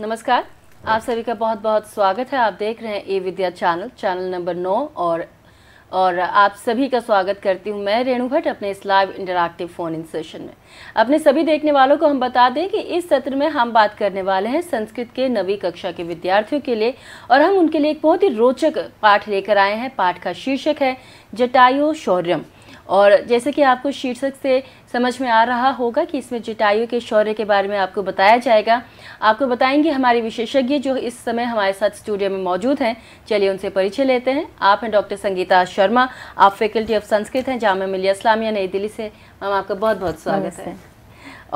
नमस्कार आप सभी का बहुत बहुत स्वागत है आप देख रहे हैं e Vidya channel channel number नौ और और आप सभी का स्वागत करती हूं मैं रेणु भट्ट अपने इस live interactive phone in session में अपने सभी देखने वालों को हम बता दें कि इस सत्र में हम बात करने वाले हैं संस्कृत के नवी कक्षा के विद्यार्थियों के लिए और हम उनके लिए एक बहुत ही रोचक पाठ लेकर आए हैं पाठ का शीर्षक है जटायु शौर्यम और जैसे कि आपको शीर्षक से समझ में आ रहा होगा कि इसमें जटायु के शौर्य के बारे में आपको बताया जाएगा आपको बताएंगे हमारे विशेषज्ञ जो इस समय हमारे साथ स्टूडियो में मौजूद हैं चलिए उनसे परिचय लेते हैं आप हैं डॉक्टर संगीता शर्मा आप फैकल्टी ऑफ संस्कृत हैं जाम मिलिया इस्लामिया नई दिल्ली से मैम आपका बहुत बहुत स्वागत है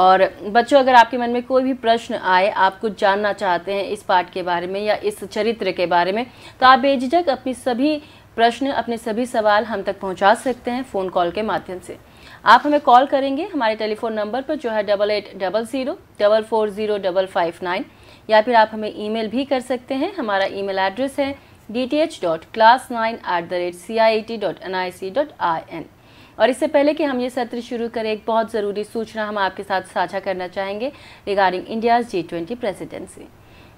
और बच्चों अगर आपके मन में कोई भी प्रश्न आए आप कुछ जानना चाहते हैं इस पाठ के बारे में या इस चरित्र के बारे में तो आप बेझिझक अपनी सभी प्रश्न अपने सभी सवाल हम तक पहुंचा सकते हैं फ़ोन कॉल के माध्यम से आप हमें कॉल करेंगे हमारे टेलीफोन नंबर पर जो है double eight double zero double four zero double five nine या फिर आप हमें ईमेल भी कर सकते हैं हमारा ईमेल एड्रेस है D T H dot class nine at the rate C I T dot N I C dot I N और इससे पहले कि हम ये सत्र शुरू करें एक बहुत ज़रूरी सूचना हम आपके साथ साझा करना चाहेंगे regarding India's G twenty presidency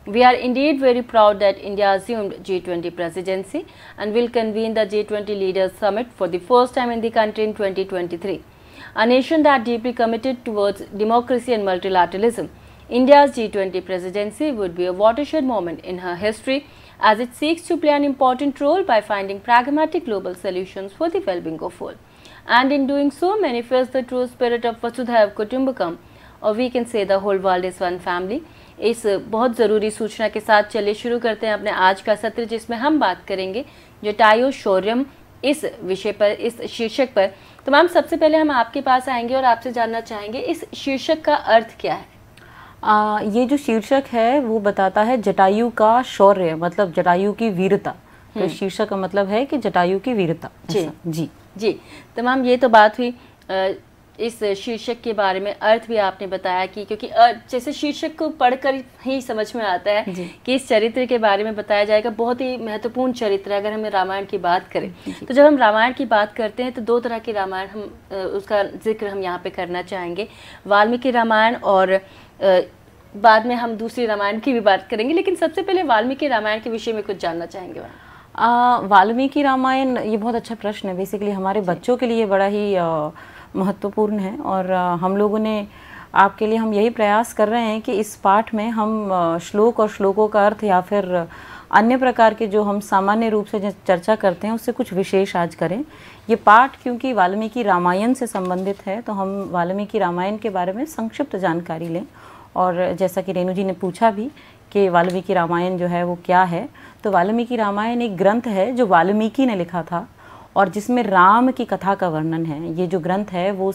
We are indeed very proud that India assumed G20 presidency and will convene the G20 Leaders Summit for the first time in the country in 2023. A nation that deeply committed towards democracy and multilateralism, India's G20 presidency would be a watershed moment in her history as it seeks to play an important role by finding pragmatic global solutions for the well-being of all. And in doing so, manifests the true spirit of Vasudhaiv Kutumbakam, or we can say the whole world is one family, इस बहुत ज़रूरी सूचना के साथ चलिए शुरू करते हैं अपने आज का सत्र जिसमें हम बात करेंगे जटायु शौर्यम इस विषय पर इस शीर्षक पर तो मैम सबसे पहले हम आपके पास आएंगे और आपसे जानना चाहेंगे इस शीर्षक का अर्थ क्या है आ, ये जो शीर्षक है वो बताता है जटायु का शौर्य मतलब जटायु की वीरता तो हम्म। शीर्षक का मतलब है कि जटायु की वीरता जी जी जी तमाम तो ये तो बात हुई इस शीर्षक के बारे में अर्थ भी आपने बताया कि क्योंकि जैसे शीर्षक को पढ़कर ही समझ में आता है कि इस चरित्र के बारे में बताया जाएगा बहुत ही महत्वपूर्ण चरित्र है अगर हम रामायण की बात करें तो जब हम रामायण की बात करते हैं तो दो तरह के रामायण हम उसका जिक्र हम यहाँ पे करना चाहेंगे वाल्मीकि रामायण और बाद में हम दूसरी रामायण की भी बात करेंगे लेकिन सबसे पहले वाल्मीकि रामायण के विषय में कुछ जानना चाहेंगे वाल्मीकि रामायण ये बहुत अच्छा प्रश्न है बेसिकली हमारे बच्चों के लिए बड़ा ही महत्वपूर्ण है और हम लोगों ने आपके लिए हम यही प्रयास कर रहे हैं कि इस पाठ में हम श्लोक और श्लोकों का अर्थ या फिर अन्य प्रकार के जो हम सामान्य रूप से चर्चा करते हैं उससे कुछ विशेष आज करें ये पाठ क्योंकि वाल्मीकि रामायण से संबंधित है तो हम वाल्मीकि रामायण के बारे में संक्षिप्त जानकारी लें और जैसा कि रेणु जी ने पूछा भी कि वाल्मीकि रामायण जो है वो क्या है तो वाल्मीकि रामायण एक ग्रंथ है जो वाल्मीकि ने लिखा था और जिसमें राम की कथा का वर्णन है ये जो ग्रंथ है वो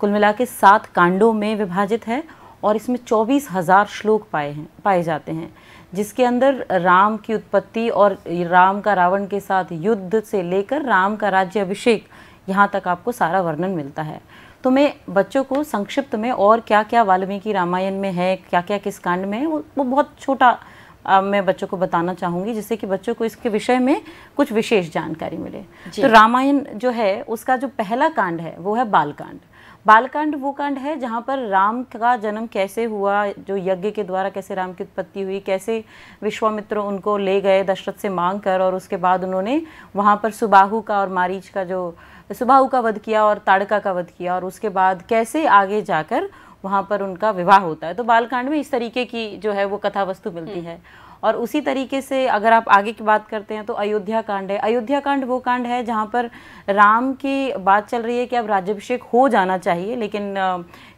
कुल मिला के सात कांडों में विभाजित है और इसमें चौबीस हज़ार श्लोक पाए हैं पाए जाते हैं जिसके अंदर राम की उत्पत्ति और राम का रावण के साथ युद्ध से लेकर राम का राज्य अभिषेक यहाँ तक आपको सारा वर्णन मिलता है तो मैं बच्चों को संक्षिप्त में और क्या क्या वाल्मीकि रामायण में है क्या क्या किस कांड में है वो, वो बहुत छोटा मैं बच्चों को बताना चाहूँगी जिससे कि बच्चों को इसके विषय में कुछ विशेष जानकारी मिले तो रामायण जो है उसका जो पहला कांड है वो है बालकांड बालकांड वो कांड है जहाँ पर राम का जन्म कैसे हुआ जो यज्ञ के द्वारा कैसे राम की उत्पत्ति हुई कैसे विश्वामित्र उनको ले गए दशरथ से मांग कर और उसके बाद उन्होंने वहाँ पर सुबाहू का और मारीच का जो सुबाहू का वध किया और ताड़का का वध किया और उसके बाद कैसे आगे जाकर वहाँ पर उनका विवाह होता है तो बालकांड में इस तरीके की जो है वो कथा वस्तु मिलती हम्म। है और उसी तरीके से अगर आप आगे की बात करते हैं तो अयोध्या कांड है अयोध्या कांड वो कांड है जहाँ पर राम की बात चल रही है कि अब राज्यभिषेक हो जाना चाहिए लेकिन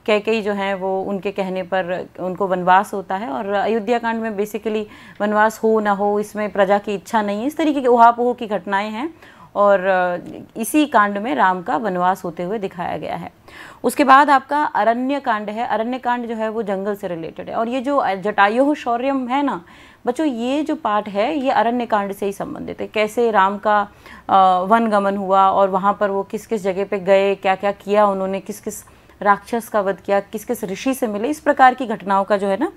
कई जो हैं वो उनके कहने पर उनको वनवास होता है और अयोध्या कांड में बेसिकली वनवास हो ना हो इसमें प्रजा की इच्छा नहीं है इस तरीके की उहापोह की घटनाएं हैं और इसी कांड में राम का वनवास होते हुए दिखाया गया है उसके बाद आपका अरण्य कांड है अरण्य कांड जो है वो जंगल से रिलेटेड है और ये जो जटायु शौर्यम है ना बच्चों ये जो पार्ट है ये अरण्य कांड से ही संबंधित है कैसे राम का वन गमन हुआ और वहाँ पर वो किस किस जगह पे गए क्या क्या किया उन्होंने किस किस राक्षस का वध किया किस किस ऋषि से मिले इस प्रकार की घटनाओं का जो है ना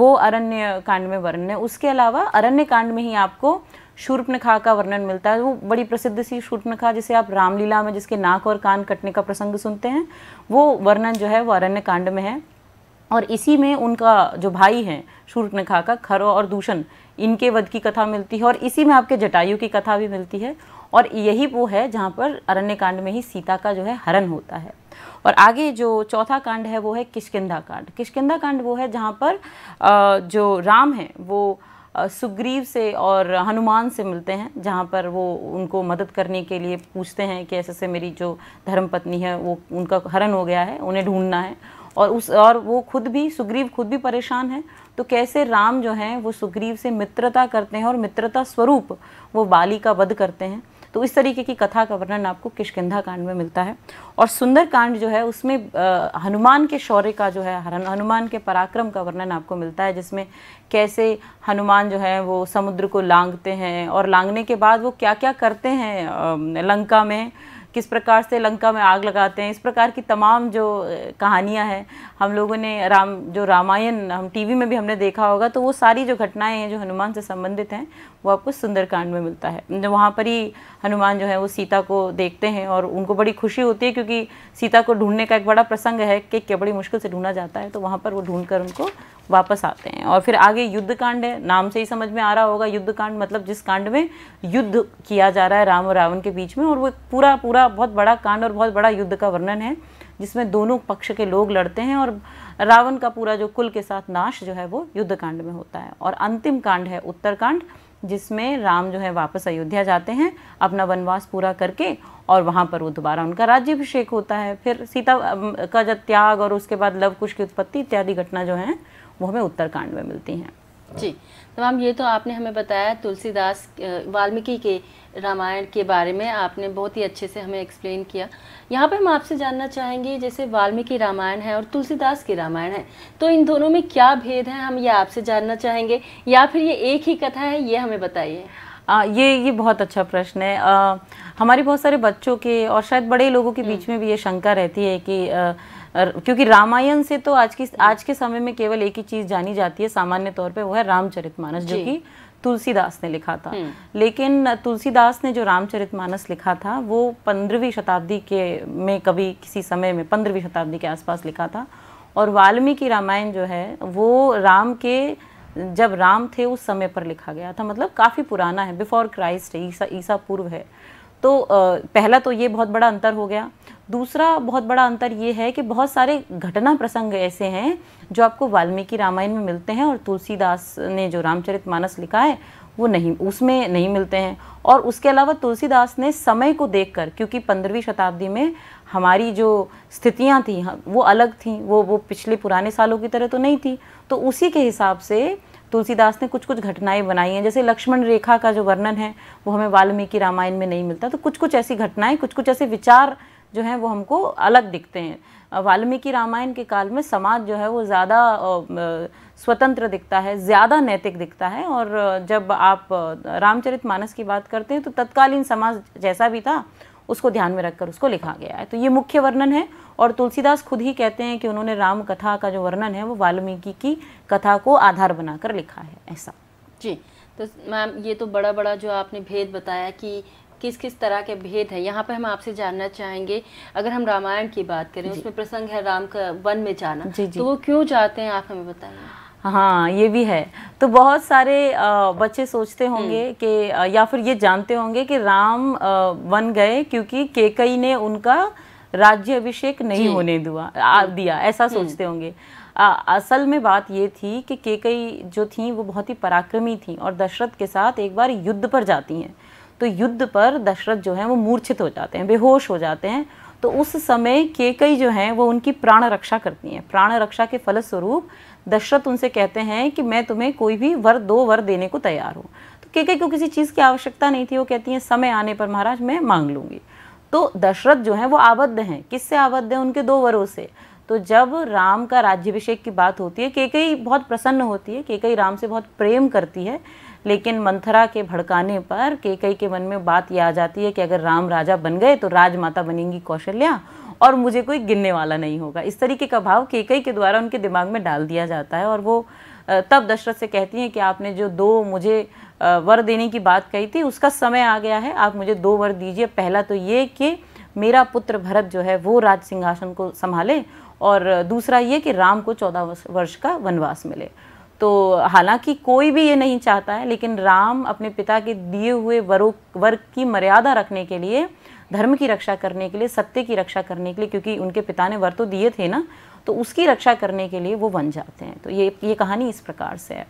वो अरण्य कांड में वर्णन है उसके अलावा अरण्य कांड में ही आपको शूर्पनखा का वर्णन मिलता है वो बड़ी प्रसिद्ध सी शूर्पनखा जिसे आप रामलीला में जिसके नाक और कान कटने का प्रसंग सुनते हैं वो वर्णन जो है वो अरण्य कांड में है और इसी में उनका जो भाई है शूर्पनखा का खरो और दूषण इनके वध की कथा मिलती है और इसी में आपके जटायु की कथा भी मिलती है और यही वो है जहाँ पर अरण्य कांड में ही सीता का जो है हरण होता है और आगे जो चौथा कांड है वो है किशकिंधा कांड किशकिंधा कांड वो है जहाँ पर जो राम है वो सुग्रीव से और हनुमान से मिलते हैं जहाँ पर वो उनको मदद करने के लिए पूछते हैं कि ऐसे से मेरी जो धर्मपत्नी है वो उनका हरण हो गया है उन्हें ढूंढना है और उस और वो खुद भी सुग्रीव खुद भी परेशान है तो कैसे राम जो हैं वो सुग्रीव से मित्रता करते हैं और मित्रता स्वरूप वो बाली का वध करते हैं तो इस तरीके की कथा का वर्णन आपको किशकिंधा कांड में मिलता है और सुंदर कांड जो है उसमें हनुमान के शौर्य का जो है हनुमान के पराक्रम का वर्णन आपको मिलता है जिसमें कैसे हनुमान जो है वो समुद्र को लांगते हैं और लांगने के बाद वो क्या क्या करते हैं लंका में किस प्रकार से लंका में आग लगाते हैं इस प्रकार की तमाम जो कहानियां हैं हम लोगों ने राम जो रामायण हम टीवी में भी हमने देखा होगा तो वो सारी जो घटनाएं हैं जो हनुमान से संबंधित हैं वो आपको सुंदरकांड में मिलता है वहाँ पर ही हनुमान जो है वो सीता को देखते हैं और उनको बड़ी खुशी होती है क्योंकि सीता को ढूंढने का एक बड़ा प्रसंग है कि क्या बड़ी मुश्किल से ढूंढा जाता है तो वहाँ पर वो ढूंढ कर उनको वापस आते हैं और फिर आगे युद्ध कांड है नाम से ही समझ में आ रहा होगा युद्ध कांड मतलब जिस कांड में युद्ध किया जा रहा है राम और रावण के बीच में और वो पूरा पूरा बहुत बड़ा कांड और बहुत बड़ा युद्ध का वर्णन है जिसमें दोनों पक्ष के लोग लड़ते हैं और रावण का पूरा जो कुल के साथ नाश जो है वो युद्ध कांड में होता है और अंतिम कांड है उत्तरकांड कांड जिसमें राम जो है वापस अयोध्या जाते हैं अपना वनवास पूरा करके और वहाँ पर वो दोबारा उनका राज्यभिषेक होता है फिर सीता का जब त्याग और उसके बाद लवकुश की उत्पत्ति इत्यादि घटना जो है वो हमें उत्तरकांड में मिलती हैं जी तमाम ये तो आपने हमें बताया तुलसीदास वाल्मीकि के रामायण के बारे में आपने बहुत ही अच्छे से हमें एक्सप्लेन किया यहाँ पर हम आपसे जानना चाहेंगे जैसे वाल्मीकि रामायण है और तुलसीदास की रामायण है तो इन दोनों में क्या भेद है हम ये आपसे जानना चाहेंगे या फिर ये एक ही कथा है ये हमें बताइए ये ये बहुत अच्छा प्रश्न है आ, हमारे बहुत सारे बच्चों के और शायद बड़े लोगों के हम्म। बीच में भी ये शंका रहती है कि आ, क्योंकि रामायण से तो आज की आज के समय में केवल एक ही चीज़ जानी जाती है सामान्य तौर पे वो है रामचरितमानस जो कि तुलसीदास ने लिखा था हम्म। लेकिन तुलसीदास ने जो रामचरितमानस लिखा था वो पंद्रहवीं शताब्दी के में कभी किसी समय में पंद्रहवीं शताब्दी के आसपास लिखा था और वाल्मीकि रामायण जो है वो राम के जब राम थे उस समय पर लिखा गया था मतलब काफ़ी पुराना है बिफोर क्राइस्ट ईसा ईसा पूर्व है तो पहला तो ये बहुत बड़ा अंतर हो गया दूसरा बहुत बड़ा अंतर ये है कि बहुत सारे घटना प्रसंग ऐसे हैं जो आपको वाल्मीकि रामायण में मिलते हैं और तुलसीदास ने जो रामचरित मानस लिखा है वो नहीं उसमें नहीं मिलते हैं और उसके अलावा तुलसीदास ने समय को देखकर क्योंकि पंद्रहवीं शताब्दी में हमारी जो स्थितियाँ थी वो अलग थी वो वो पिछले पुराने सालों की तरह तो नहीं थी तो उसी के हिसाब से तुलसीदास ने कुछ कुछ घटनाएं बनाई हैं जैसे लक्ष्मण रेखा का जो वर्णन है वो हमें वाल्मीकि रामायण में नहीं मिलता तो कुछ कुछ ऐसी घटनाएं कुछ कुछ ऐसे विचार जो हैं वो हमको अलग दिखते हैं वाल्मीकि रामायण के काल में समाज जो है वो ज़्यादा स्वतंत्र दिखता है ज़्यादा नैतिक दिखता है और जब आप रामचरित मानस की बात करते हैं तो तत्कालीन समाज जैसा भी था उसको ध्यान में रखकर उसको लिखा गया है तो ये मुख्य वर्णन है और तुलसीदास खुद ही कहते हैं कि उन्होंने राम कथा का जो वर्णन है वो वाल्मीकि की कथा को आधार बनाकर लिखा है ऐसा जी तो मैम ये तो बड़ा बड़ा जो आपने भेद बताया कि किस किस तरह के भेद हैं यहाँ पर हम आपसे जानना चाहेंगे अगर हम रामायण की बात करें उसमें प्रसंग है राम का वन में जाना जी, जी. तो वो क्यों जाते हैं आप हमें बताइए हाँ ये भी है तो बहुत सारे बच्चे सोचते हम्म। होंगे कि या फिर ये जानते होंगे कि राम वन गए क्योंकि केकई ने उनका राज्य अभिषेक नहीं होने दुआ आ, हम्म। दिया ऐसा सोचते हम्म। होंगे आ, असल में बात ये थी कि केकई जो थी वो बहुत ही पराक्रमी थी और दशरथ के साथ एक बार युद्ध पर जाती हैं तो युद्ध पर दशरथ जो है वो मूर्छित हो जाते हैं बेहोश हो जाते हैं तो उस समय केकई जो है वो उनकी प्राण रक्षा करती हैं प्राण रक्षा के फलस्वरूप दशरथ उनसे कहते हैं कि मैं तुम्हें कोई भी वर दो वर देने को तैयार हूँ तो केकई को किसी चीज़ की आवश्यकता नहीं थी वो कहती हैं समय आने पर महाराज मैं मांग लूँगी तो दशरथ जो है वो आबद्ध हैं किससे आबद्ध हैं उनके दो वरों से तो जब राम का राज्यभिषेक की बात होती है केकई बहुत प्रसन्न होती है केकई राम से बहुत प्रेम करती है लेकिन मंथरा के भड़काने पर केकई के मन में बात यह आ जाती है कि अगर राम राजा बन गए तो राजमाता बनेंगी कौशल्या और मुझे कोई गिनने वाला नहीं होगा इस तरीके का भाव केकई के द्वारा उनके दिमाग में डाल दिया जाता है और वो तब दशरथ से कहती हैं कि आपने जो दो मुझे वर देने की बात कही थी उसका समय आ गया है आप मुझे दो वर दीजिए पहला तो ये कि मेरा पुत्र भरत जो है वो राज सिंहासन को संभाले और दूसरा ये कि राम को चौदह वर्ष का वनवास मिले तो हालांकि कोई भी ये नहीं चाहता है लेकिन राम अपने पिता के दिए हुए वरों वर्ग की मर्यादा रखने के लिए धर्म की रक्षा करने के लिए सत्य की रक्षा करने के लिए क्योंकि उनके पिता ने वर तो दिए थे ना तो उसकी रक्षा करने के लिए वो बन जाते हैं तो ये ये कहानी इस प्रकार से है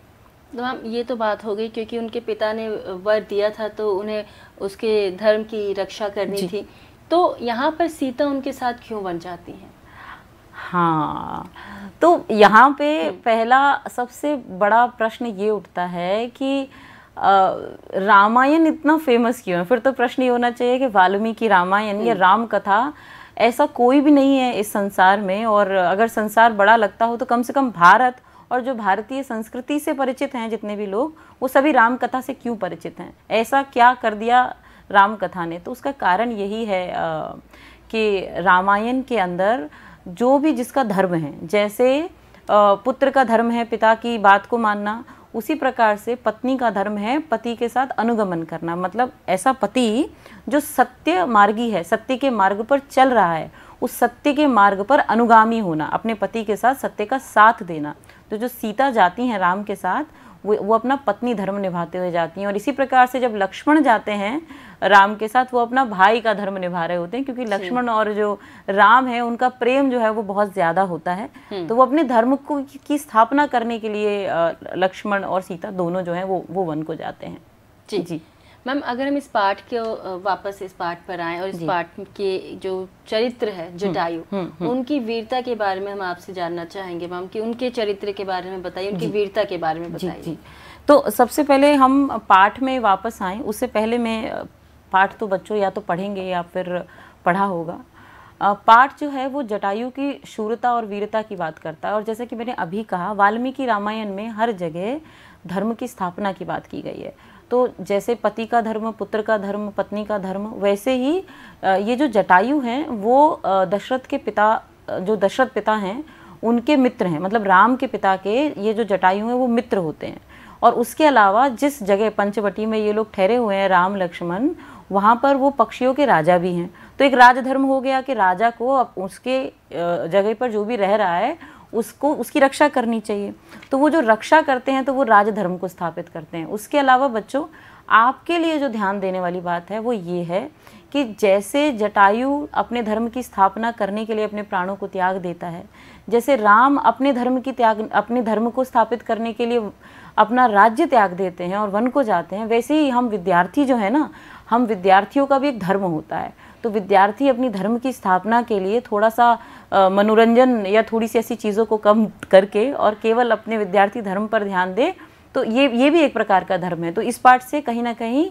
तो मैम ये तो बात हो गई क्योंकि उनके पिता ने वर दिया था तो उन्हें उसके धर्म की रक्षा करनी थी तो यहाँ पर सीता उनके साथ क्यों बन जाती हैं हाँ तो यहाँ पे पहला सबसे बड़ा प्रश्न ये उठता है कि रामायण इतना फेमस क्यों है फिर तो प्रश्न ये होना चाहिए कि वाल्मीकि रामायण या हम्म। राम कथा ऐसा कोई भी नहीं है इस संसार में और अगर संसार बड़ा लगता हो तो कम से कम भारत और जो भारतीय संस्कृति से परिचित हैं जितने भी लोग वो सभी राम कथा से क्यों परिचित हैं ऐसा क्या कर दिया राम कथा ने तो उसका कारण यही है कि रामायण के अंदर जो भी जिसका धर्म है जैसे पुत्र का धर्म है पिता की बात को मानना उसी प्रकार से पत्नी का धर्म है पति के साथ अनुगमन करना मतलब ऐसा पति जो सत्य मार्गी है सत्य के मार्ग पर चल रहा है उस सत्य के मार्ग पर अनुगामी होना अपने पति के साथ सत्य का साथ देना तो जो सीता जाती हैं राम के साथ वो वो अपना पत्नी धर्म निभाते हुए जाती हैं और इसी प्रकार से जब लक्ष्मण जाते हैं राम के साथ वो अपना भाई का धर्म निभा रहे होते हैं क्योंकि लक्ष्मण और जो राम है उनका प्रेम जो है वो बहुत ज़्यादा होता है हम्म। तो वो अपने धर्म को की स्थापना करने के लिए लक्ष्मण और सीता दोनों जो है वो वो वन को जाते हैं जी जी मैम अगर हम इस पाठ के वापस इस पाठ पर आए और इस पाठ के जो चरित्र है हम्म, जटायु हम्म, हम्म। उनकी वीरता के बारे में हम आपसे जानना चाहेंगे मैम कि उनके चरित्र के बारे में बताइए उनकी वीरता के बारे में बताइए तो सबसे पहले हम पाठ में वापस आए उससे पहले मैं पाठ तो बच्चों या तो पढ़ेंगे या फिर पढ़ा होगा पाठ जो है वो जटायु की शूरता और वीरता की बात करता है और जैसे कि मैंने अभी कहा वाल्मीकि रामायण में हर जगह धर्म की स्थापना की बात की गई है तो जैसे पति का धर्म पुत्र का धर्म पत्नी का धर्म वैसे ही ये जो जटायु हैं वो दशरथ के पिता जो दशरथ पिता हैं उनके मित्र हैं मतलब राम के पिता के ये जो जटायु हैं वो मित्र होते हैं और उसके अलावा जिस जगह पंचवटी में ये लोग ठहरे हुए हैं राम लक्ष्मण वहाँ पर वो पक्षियों के राजा भी हैं तो एक राजधर्म हो गया कि राजा को अब उसके जगह पर जो भी रह रहा है उसको उसकी रक्षा करनी चाहिए तो वो जो रक्षा करते हैं तो वो राजधर्म को स्थापित करते हैं उसके अलावा बच्चों आपके लिए जो ध्यान देने वाली बात है वो ये है कि जैसे जटायु अपने धर्म की स्थापना करने के लिए अपने प्राणों को त्याग देता है जैसे राम अपने धर्म की त्याग अपने धर्म को स्थापित करने के लिए अपना राज्य त्याग देते हैं और वन को जाते हैं वैसे ही हम विद्यार्थी जो है ना हम विद्यार्थियों का भी एक धर्म होता है तो विद्यार्थी अपनी धर्म की स्थापना के लिए थोड़ा सा मनोरंजन या थोड़ी सी ऐसी चीज़ों को कम करके और केवल अपने विद्यार्थी धर्म पर ध्यान दे तो ये ये भी एक प्रकार का धर्म है तो इस पाठ से कहीं ना कहीं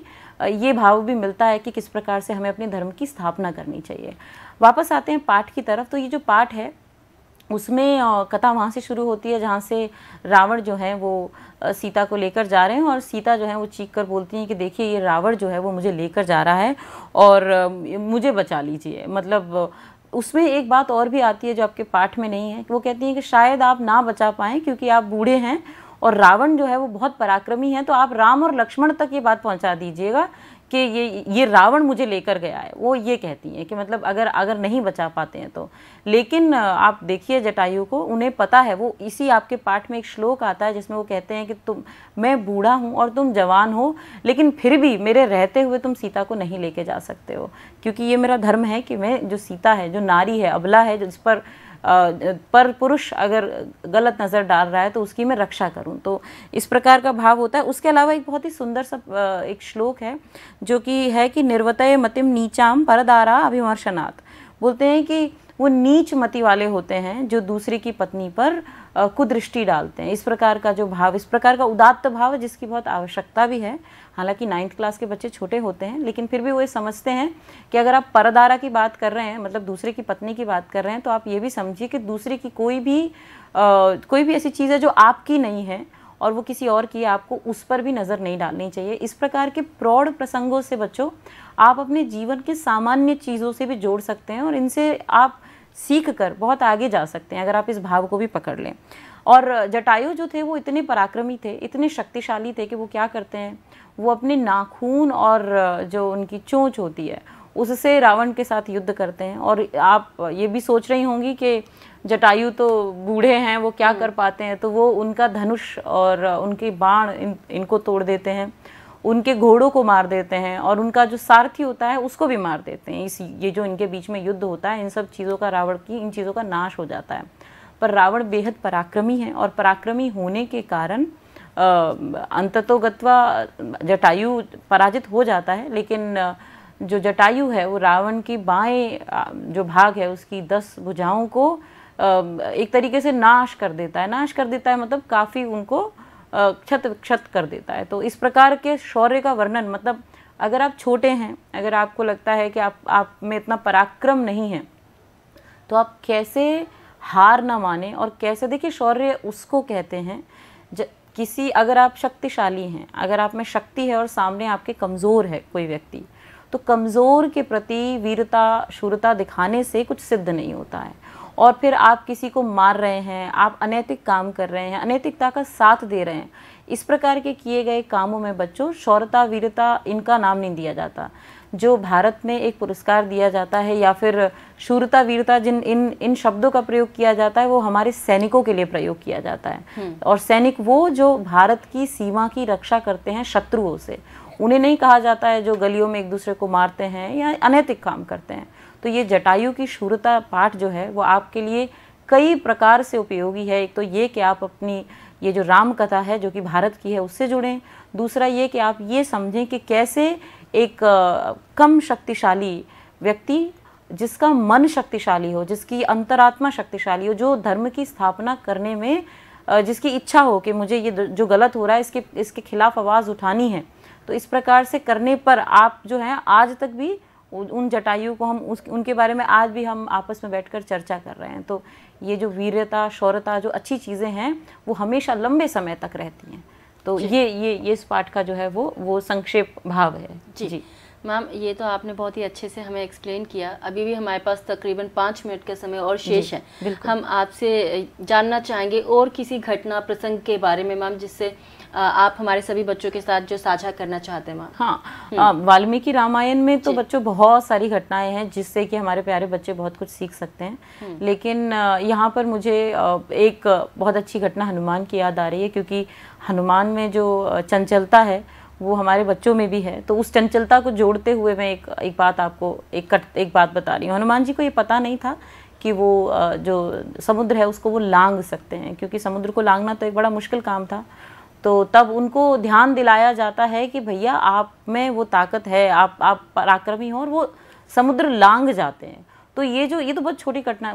ये भाव भी मिलता है कि किस प्रकार से हमें अपने धर्म की स्थापना करनी चाहिए वापस आते हैं पाठ की तरफ तो ये जो पाठ है उसमें कथा वहाँ से शुरू होती है जहाँ से रावण जो है वो सीता को लेकर जा रहे हैं और सीता जो है वो चीख कर बोलती हैं कि देखिए ये रावण जो है वो मुझे लेकर जा रहा है और मुझे बचा लीजिए मतलब उसमें एक बात और भी आती है जो आपके पाठ में नहीं है वो कहती हैं कि शायद आप ना बचा पाएँ क्योंकि आप बूढ़े हैं और रावण जो है वो बहुत पराक्रमी है तो आप राम और लक्ष्मण तक ये बात पहुंचा दीजिएगा कि ये ये रावण मुझे लेकर गया है वो ये कहती हैं कि मतलब अगर अगर नहीं बचा पाते हैं तो लेकिन आप देखिए जटायु को उन्हें पता है वो इसी आपके पाठ में एक श्लोक आता है जिसमें वो कहते हैं कि तुम मैं बूढ़ा हूँ और तुम जवान हो लेकिन फिर भी मेरे रहते हुए तुम सीता को नहीं लेके जा सकते हो क्योंकि ये मेरा धर्म है कि मैं जो सीता है जो नारी है अबला है जिस पर पर पुरुष अगर गलत नज़र डाल रहा है तो उसकी मैं रक्षा करूँ तो इस प्रकार का भाव होता है उसके अलावा एक बहुत ही सुंदर सा एक श्लोक है जो कि है कि निर्वतय मतिम नीचाम परदारा अभिमर्शनाथ बोलते हैं कि वो नीच मति वाले होते हैं जो दूसरे की पत्नी पर कुदृष्टि डालते हैं इस प्रकार का जो भाव इस प्रकार का उदात्त भाव जिसकी बहुत आवश्यकता भी है हालांकि नाइन्थ क्लास के बच्चे छोटे होते हैं लेकिन फिर भी वो ये समझते हैं कि अगर आप परदारा की बात कर रहे हैं मतलब दूसरे की पत्नी की बात कर रहे हैं तो आप ये भी समझिए कि दूसरे की कोई भी आ, कोई भी ऐसी चीज़ है जो आपकी नहीं है और वो किसी और की आपको उस पर भी नज़र नहीं डालनी चाहिए इस प्रकार के प्रौढ़ प्रसंगों से बच्चों आप अपने जीवन के सामान्य चीज़ों से भी जोड़ सकते हैं और इनसे आप सीख कर बहुत आगे जा सकते हैं अगर आप इस भाव को भी पकड़ लें और जटायु जो थे वो इतने पराक्रमी थे इतने शक्तिशाली थे कि वो क्या करते हैं वो अपने नाखून और जो उनकी चोंच होती है उससे रावण के साथ युद्ध करते हैं और आप ये भी सोच रही होंगी कि जटायु तो बूढ़े हैं वो क्या हम्म। कर पाते हैं तो वो उनका धनुष और उनके बाण इन इनको तोड़ देते हैं उनके घोड़ों को मार देते हैं और उनका जो सारथी होता है उसको भी मार देते हैं इस ये जो इनके बीच में युद्ध होता है इन सब चीज़ों का रावण की इन चीज़ों का नाश हो जाता है पर रावण बेहद पराक्रमी है और पराक्रमी होने के कारण अंततोगत्वा जटायु पराजित हो जाता है लेकिन जो जटायु है वो रावण की बाएं जो भाग है उसकी दस भुजाओं को एक तरीके से नाश कर देता है नाश कर देता है मतलब काफ़ी उनको क्षत क्षत कर देता है तो इस प्रकार के शौर्य का वर्णन मतलब अगर आप छोटे हैं अगर आपको लगता है कि आप आप में इतना पराक्रम नहीं है तो आप कैसे हार ना माने और कैसे देखिए शौर्य उसको कहते हैं किसी अगर आप शक्तिशाली हैं अगर आप में शक्ति है और सामने आपके कमज़ोर है कोई व्यक्ति तो कमज़ोर के प्रति वीरता शूरता दिखाने से कुछ सिद्ध नहीं होता है और फिर आप किसी को मार रहे हैं आप अनैतिक काम कर रहे हैं अनैतिकता का साथ दे रहे हैं इस प्रकार के किए गए कामों में बच्चों शौरता वीरता इनका नाम नहीं दिया जाता जो भारत में एक पुरस्कार दिया जाता है या फिर शूरता वीरता जिन इन इन शब्दों का प्रयोग किया जाता है वो हमारे सैनिकों के लिए प्रयोग किया जाता है हम्म। और सैनिक वो जो भारत की सीमा की रक्षा करते हैं शत्रुओं से उन्हें नहीं कहा जाता है जो गलियों में एक दूसरे को मारते हैं या अनैतिक काम करते हैं तो ये जटायु की शूरता पाठ जो है वो आपके लिए कई प्रकार से उपयोगी है एक तो ये कि आप अपनी ये जो राम कथा है जो कि भारत की है उससे जुड़ें दूसरा ये कि आप ये समझें कि कैसे एक कम शक्तिशाली व्यक्ति जिसका मन शक्तिशाली हो जिसकी अंतरात्मा शक्तिशाली हो जो धर्म की स्थापना करने में जिसकी इच्छा हो कि मुझे ये जो गलत हो रहा है इसके इसके खिलाफ आवाज़ उठानी है तो इस प्रकार से करने पर आप जो हैं आज तक भी उन जटायु को हम उस उनके बारे में आज भी हम आपस में बैठकर चर्चा कर रहे हैं तो ये जो वीरता शौरता जो अच्छी चीज़ें हैं वो हमेशा लंबे समय तक रहती हैं तो ये ये ये इस पाठ का जो है वो वो संक्षेप भाव है जी, जी। मैम ये तो आपने बहुत ही अच्छे से हमें एक्सप्लेन किया अभी भी हमारे पास तकरीबन पाँच मिनट का समय और शेष है हम आपसे जानना चाहेंगे और किसी घटना प्रसंग के बारे में मैम जिससे आप हमारे सभी बच्चों के साथ जो साझा करना चाहते हैं हाँ हम्म। वाल्मीकि रामायण में तो बच्चों बहुत सारी घटनाएं हैं जिससे कि हमारे प्यारे बच्चे बहुत कुछ सीख सकते हैं हम्म। लेकिन यहाँ पर मुझे एक बहुत अच्छी घटना हनुमान की याद आ रही है क्योंकि हनुमान में जो चंचलता है वो हमारे बच्चों में भी है तो उस चंचलता को जोड़ते हुए मैं एक एक बात आपको एक कट एक बात बता रही हूँ हनुमान जी को ये पता नहीं था कि वो जो समुद्र है उसको वो लांग सकते हैं क्योंकि समुद्र को लांगना तो एक बड़ा मुश्किल काम था तो तब उनको ध्यान दिलाया जाता है कि भैया आप में वो ताकत है आप आप पराक्रमी हो और वो समुद्र लांग जाते हैं तो ये जो ये तो बहुत छोटी घटना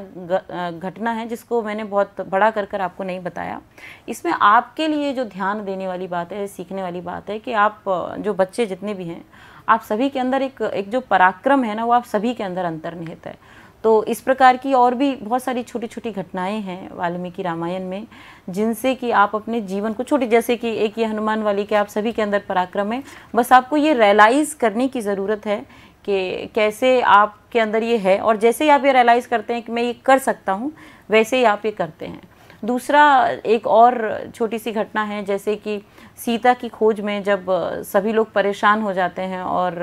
घटना है जिसको मैंने बहुत बड़ा कर कर आपको नहीं बताया इसमें आपके लिए जो ध्यान देने वाली बात है सीखने वाली बात है कि आप जो बच्चे जितने भी हैं आप सभी के अंदर एक एक जो पराक्रम है ना वो आप सभी के अंदर अंतर्निहित है तो इस प्रकार की और भी बहुत सारी छोटी छोटी घटनाएं हैं वाल्मीकि रामायण में जिनसे कि आप अपने जीवन को छोटे जैसे कि एक ये हनुमान वाली के आप सभी के अंदर पराक्रम है बस आपको ये रियलाइज़ करने की ज़रूरत है कि कैसे आपके अंदर ये है और जैसे ही आप ये रियलाइज़ करते हैं कि मैं ये कर सकता हूँ वैसे ही आप ये करते हैं दूसरा एक और छोटी सी घटना है जैसे कि सीता की खोज में जब सभी लोग परेशान हो जाते हैं और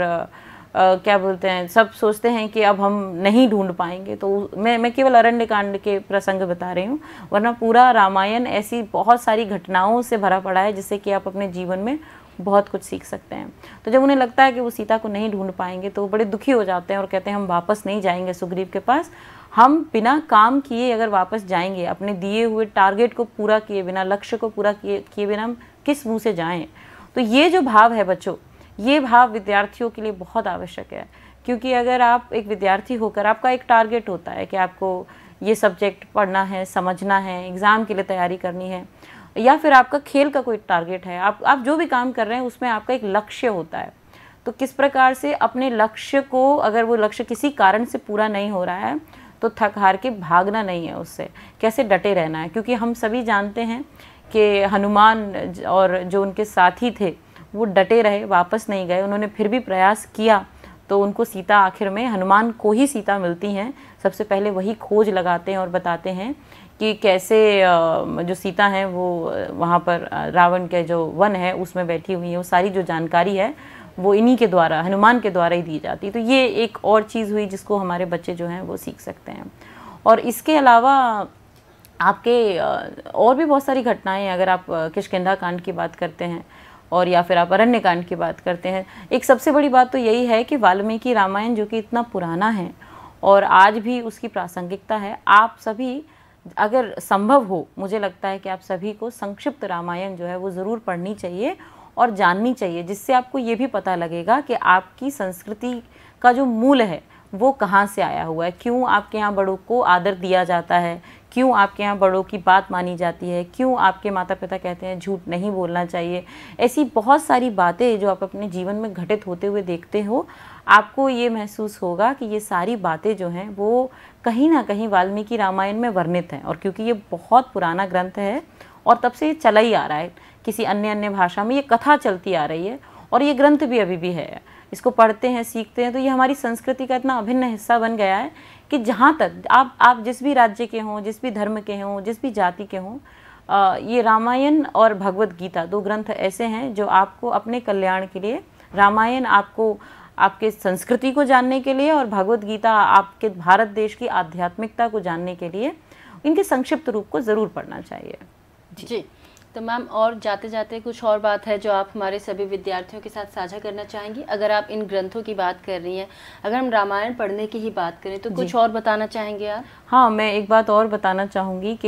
क्या बोलते हैं सब सोचते हैं कि अब हम नहीं ढूंढ पाएंगे तो मैं मैं केवल अरण्य कांड के प्रसंग बता रही हूँ वरना पूरा रामायण ऐसी बहुत सारी घटनाओं से भरा पड़ा है जिससे कि आप अपने जीवन में बहुत कुछ सीख सकते हैं तो जब उन्हें लगता है कि वो सीता को नहीं ढूंढ पाएंगे तो वो बड़े दुखी हो जाते हैं और कहते हैं हम वापस नहीं जाएंगे सुग्रीव के पास हम बिना काम किए अगर वापस जाएंगे अपने दिए हुए टारगेट को पूरा किए बिना लक्ष्य को पूरा किए किए बिना हम किस मुँह से जाएँ तो ये जो भाव है बच्चों ये भाव विद्यार्थियों के लिए बहुत आवश्यक है क्योंकि अगर आप एक विद्यार्थी होकर आपका एक टारगेट होता है कि आपको ये सब्जेक्ट पढ़ना है समझना है एग्ज़ाम के लिए तैयारी करनी है या फिर आपका खेल का कोई टारगेट है आप आप जो भी काम कर रहे हैं उसमें आपका एक लक्ष्य होता है तो किस प्रकार से अपने लक्ष्य को अगर वो लक्ष्य किसी कारण से पूरा नहीं हो रहा है तो थक हार के भागना नहीं है उससे कैसे डटे रहना है क्योंकि हम सभी जानते हैं कि हनुमान और जो उनके साथी थे वो डटे रहे वापस नहीं गए उन्होंने फिर भी प्रयास किया तो उनको सीता आखिर में हनुमान को ही सीता मिलती हैं सबसे पहले वही खोज लगाते हैं और बताते हैं कि कैसे जो सीता हैं वो वहाँ पर रावण के जो वन है उसमें बैठी हुई है वो सारी जो जानकारी है वो इन्हीं के द्वारा हनुमान के द्वारा ही दी जाती तो ये एक और चीज़ हुई जिसको हमारे बच्चे जो हैं वो सीख सकते हैं और इसके अलावा आपके और भी बहुत सारी घटनाएं अगर आप किशकंदा कांड की बात करते हैं और या फिर आप अरण्य कांड की बात करते हैं एक सबसे बड़ी बात तो यही है कि वाल्मीकि रामायण जो कि इतना पुराना है और आज भी उसकी प्रासंगिकता है आप सभी अगर संभव हो मुझे लगता है कि आप सभी को संक्षिप्त रामायण जो है वो ज़रूर पढ़नी चाहिए और जाननी चाहिए जिससे आपको ये भी पता लगेगा कि आपकी संस्कृति का जो मूल है वो कहाँ से आया हुआ है क्यों आपके यहाँ बड़ों को आदर दिया जाता है क्यों आपके यहाँ बड़ों की बात मानी जाती है क्यों आपके माता पिता कहते हैं झूठ नहीं बोलना चाहिए ऐसी बहुत सारी बातें जो आप अपने जीवन में घटित होते हुए देखते हो आपको ये महसूस होगा कि ये सारी बातें जो हैं वो कहीं ना कहीं वाल्मीकि रामायण में वर्णित हैं और क्योंकि ये बहुत पुराना ग्रंथ है और तब से ये चला ही आ रहा है किसी अन्य अन्य भाषा में ये कथा चलती आ रही है और ये ग्रंथ भी अभी भी है इसको पढ़ते हैं सीखते हैं तो ये हमारी संस्कृति का इतना अभिन्न हिस्सा बन गया है कि जहाँ तक आप आप जिस भी राज्य के हों जिस भी धर्म के हों जिस भी जाति के हों ये रामायण और भगवत गीता दो ग्रंथ ऐसे हैं जो आपको अपने कल्याण के लिए रामायण आपको आपके संस्कृति को जानने के लिए और भगवत गीता आपके भारत देश की आध्यात्मिकता को जानने के लिए इनके संक्षिप्त रूप को ज़रूर पढ़ना चाहिए जी, जी। तो मैम और जाते जाते कुछ और बात है जो आप हमारे सभी विद्यार्थियों के साथ साझा करना चाहेंगी अगर आप इन ग्रंथों की बात कर रही हैं अगर हम रामायण पढ़ने की ही बात करें तो कुछ और बताना चाहेंगे आप हाँ मैं एक बात और बताना चाहूँगी कि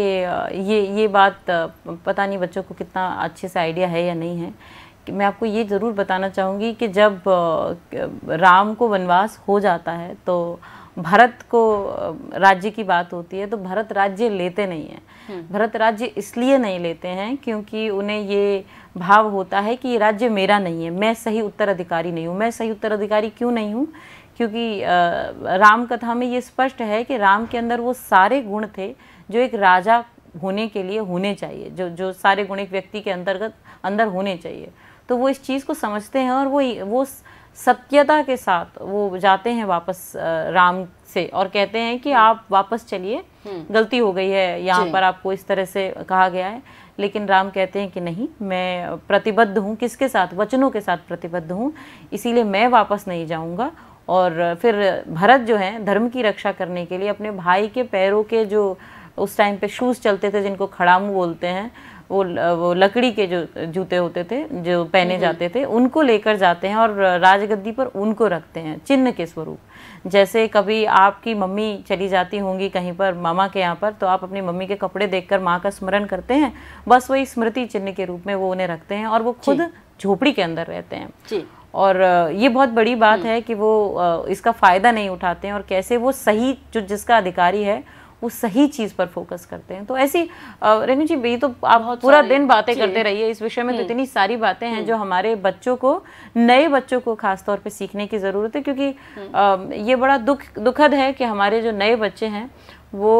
ये ये बात पता नहीं बच्चों को कितना अच्छे से आइडिया है या नहीं है मैं आपको ये ज़रूर बताना चाहूँगी कि जब राम को वनवास हो जाता है तो भरत को राज्य की बात होती है तो भरत राज्य लेते नहीं है हम्म। भरत राज्य इसलिए नहीं लेते हैं क्योंकि उन्हें ये भाव होता है कि ये राज्य मेरा नहीं है मैं सही उत्तराधिकारी नहीं हूँ मैं सही उत्तराधिकारी क्यों नहीं हूँ क्योंकि राम कथा में ये स्पष्ट है कि राम के अंदर वो सारे गुण थे जो एक राजा होने के लिए होने चाहिए जो जो सारे गुण एक व्यक्ति के अंतर्गत अंदर होने चाहिए तो वो इस चीज़ को समझते हैं और वो वो सत्यता के साथ वो जाते हैं वापस राम से और कहते हैं कि आप वापस चलिए हम्म। गलती हो गई है यहाँ पर आपको इस तरह से कहा गया है लेकिन राम कहते हैं कि नहीं मैं प्रतिबद्ध हूँ किसके साथ वचनों के साथ प्रतिबद्ध हूँ इसीलिए मैं वापस नहीं जाऊँगा और फिर भरत जो है धर्म की रक्षा करने के लिए अपने भाई के पैरों के जो उस टाइम पे शूज़ चलते थे जिनको खड़ामू बोलते हैं वो वो लकड़ी के जो जूते होते थे जो पहने हम्म। जाते थे उनको लेकर जाते हैं और राजगद्दी पर उनको रखते हैं चिन्ह के स्वरूप जैसे कभी आपकी मम्मी चली जाती होंगी कहीं पर मामा के यहाँ पर तो आप अपनी मम्मी के कपड़े देखकर माँ का स्मरण करते हैं बस वही स्मृति चिन्ह के रूप में वो उन्हें रखते हैं और वो खुद झोपड़ी के अंदर रहते हैं और ये बहुत बड़ी बात हम्म। है कि वो इसका फ़ायदा नहीं उठाते हैं और कैसे वो सही जो जिसका अधिकारी है वो सही चीज़ पर फोकस करते हैं तो ऐसी रेनू जी ये तो आप पूरा दिन बातें करते रहिए इस विषय में तो हम्म। इतनी सारी बातें हैं हम्म। जो हमारे बच्चों को नए बच्चों को खासतौर पर सीखने की ज़रूरत है क्योंकि हम्म। ये बड़ा दुख दुखद है कि हमारे जो नए बच्चे हैं वो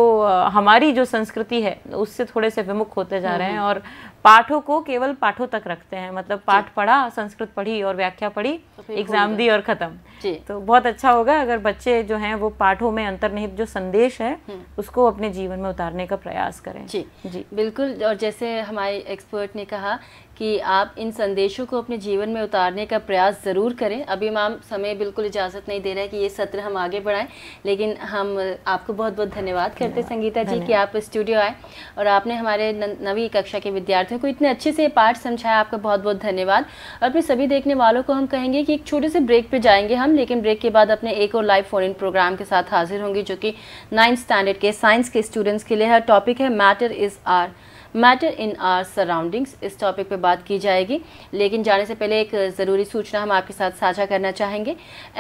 हमारी जो संस्कृति है उससे थोड़े से विमुख होते जा रहे हैं और पाठों को केवल पाठों तक रखते हैं मतलब पाठ पढ़ा संस्कृत पढ़ी और व्याख्या पढ़ी तो एग्जाम दी और ख़त्म तो बहुत अच्छा होगा अगर बच्चे जो हैं वो पाठों में अंतर्निहित जो संदेश है हम्म। उसको अपने जीवन में उतारने का प्रयास करें जी जी बिल्कुल और जैसे हमारे एक्सपर्ट ने कहा कि आप इन संदेशों को अपने जीवन में उतारने का प्रयास ज़रूर करें अभी मैम समय बिल्कुल इजाज़त नहीं दे रहा है कि ये सत्र हम आगे बढ़ाएं लेकिन हम आपको बहुत बहुत धन्यवाद करते संगीता जी कि आप स्टूडियो आए और आपने हमारे नवी कक्षा के विद्यार्थियों को इतने अच्छे से पाठ समझाया आपका बहुत बहुत धन्यवाद और अपने सभी देखने वालों को हम कहेंगे कि एक छोटे से ब्रेक पर जाएंगे हम लेकिन ब्रेक के बाद अपने एक और लाइव फ़ोन इन प्रोग्राम के साथ हाजिर होंगे जो कि नाइन्थ स्टैंडर्ड के साइंस के स्टूडेंट्स के लिए हर टॉपिक है matter is our matter in our surroundings इस टॉपिक पे बात की जाएगी लेकिन जाने से पहले एक ज़रूरी सूचना हम आपके साथ साझा करना चाहेंगे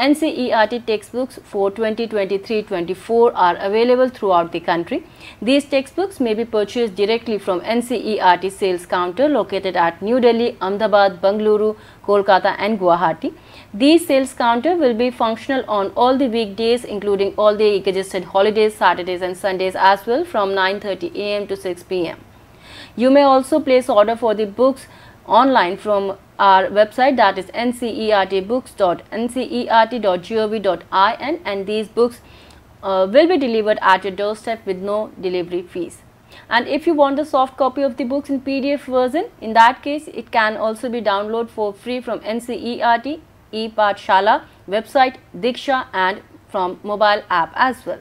N C E R T text books for twenty twenty three twenty four are available throughout the country these text books may be purchase directly from N C E R T sales counter located at New Delhi Ahmedabad Bengaluru Kolkata and Guwahati these sales counter will be functional on all the week days including all the holidays Saturdays and Sundays as well from nine thirty A M to six P M You may also place order for the books online from our website that is ncertbooks.ncert.gov.in and these books uh, will be delivered at your doorstep with no delivery fees. And if you want the soft copy of the books in PDF version, in that case it can also be downloaded for free from NCERT, E-Part Shala website, Diksha and from mobile app as well.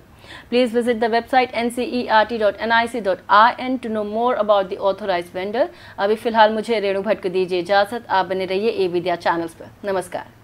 Please visit the website ncert.nic.in to know more about the authorized vendor. abhi filhal mujhe renu Bhatt ko dijiye ijazat aap bane rahiye e Vidya channels पर नमस्कार